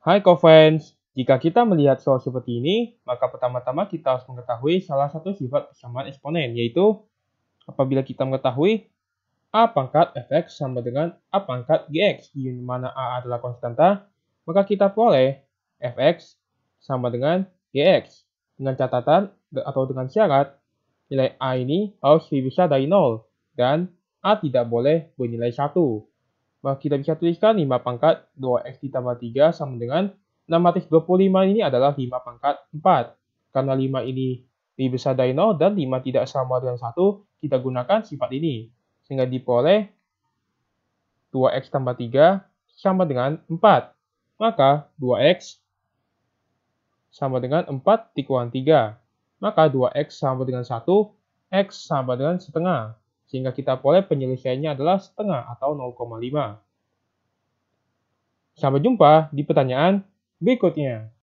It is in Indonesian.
Hai Covens, jika kita melihat soal seperti ini, maka pertama-tama kita harus mengetahui salah satu sifat persamaan eksponen, yaitu apabila kita mengetahui A pangkat fx sama dengan A pangkat gx, di mana A adalah konstanta, maka kita boleh fx sama dengan gx. Dengan catatan atau dengan syarat, nilai A ini harus lebih besar dari 0, dan A tidak boleh bernilai 1. Maka kita bisa tuliskan 5 pangkat 2x ditambah 3 sama dengan 6 matriks 25 ini adalah 5 pangkat 4. Karena 5 ini lebih besar dari 0 dan 5 tidak sama dengan 1, kita gunakan sifat ini. Sehingga diperoleh 2x tambah 3 sama dengan 4. Maka 2x sama dengan 4 dikurang 3. Maka 2x sama dengan 1, x sama dengan setengah sehingga kita boleh penyelesaiannya adalah setengah atau 0,5. Sampai jumpa di pertanyaan berikutnya.